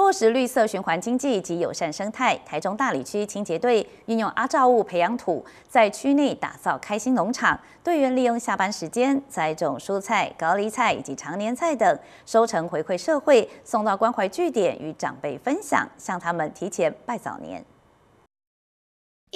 落实绿色循环经济及友善生态，台中大理区清洁队运用阿照物培养土，在区内打造开心农场。队员利用下班时间栽种蔬菜、高丽菜以及常年菜等，收成回馈社会，送到关怀据点与长辈分享，向他们提前拜早年。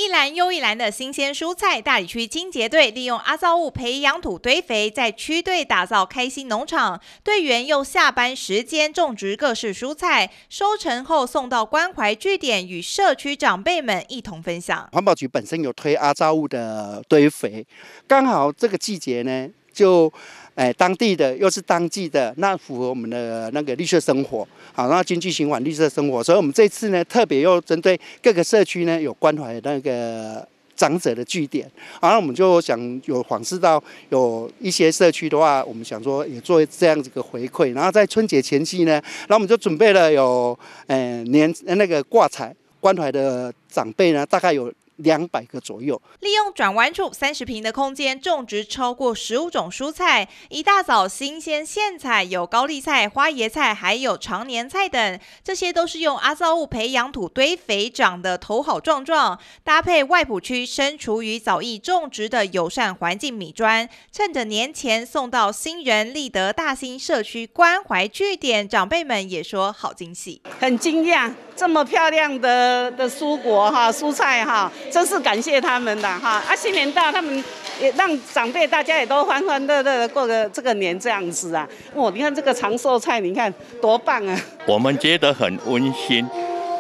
一篮又一篮的新鲜蔬菜，大理区清洁队利用阿灶物培养土堆肥，在区队打造开心农场。队员用下班时间种植各式蔬菜，收成后送到关怀据点，与社区长辈们一同分享。环保局本身有推阿灶物的堆肥，刚好这个季节呢。就，哎，当地的又是当季的，那符合我们的那个绿色生活，好，那经济循环绿色生活。所以，我们这次呢，特别又针对各个社区呢，有关怀那个长者的据点。然那我们就想有反思到有一些社区的话，我们想说也做这样子个回馈。然后在春节前夕呢，那我们就准备了有，哎，年那个挂彩关怀的长辈呢，大概有。两百个左右，利用转弯处三十平的空间种植超过十五种蔬菜。一大早新鲜现采，有高丽菜、花椰菜，还有常年菜等，这些都是用阿造物培养土堆肥长的头好壮壮。搭配外埔区身处于早已种植的友善环境米砖，趁着年前送到新人立德大兴社区关怀据点，长辈们也说好惊喜，很惊讶。这么漂亮的的蔬果哈，蔬菜哈，真是感谢他们的哈。啊，新年到，他们也让长辈大家也都欢欢乐乐的过个这个年这样子啊。哦，你看这个长寿菜，你看多棒啊！我们觉得很温馨，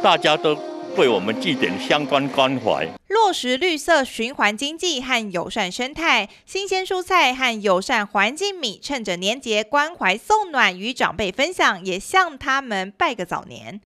大家都为我们祭奠相关关怀。落实绿色循环经济和友善生态，新鲜蔬菜和友善环境米，趁着年节关怀送暖与长辈分享，也向他们拜个早年。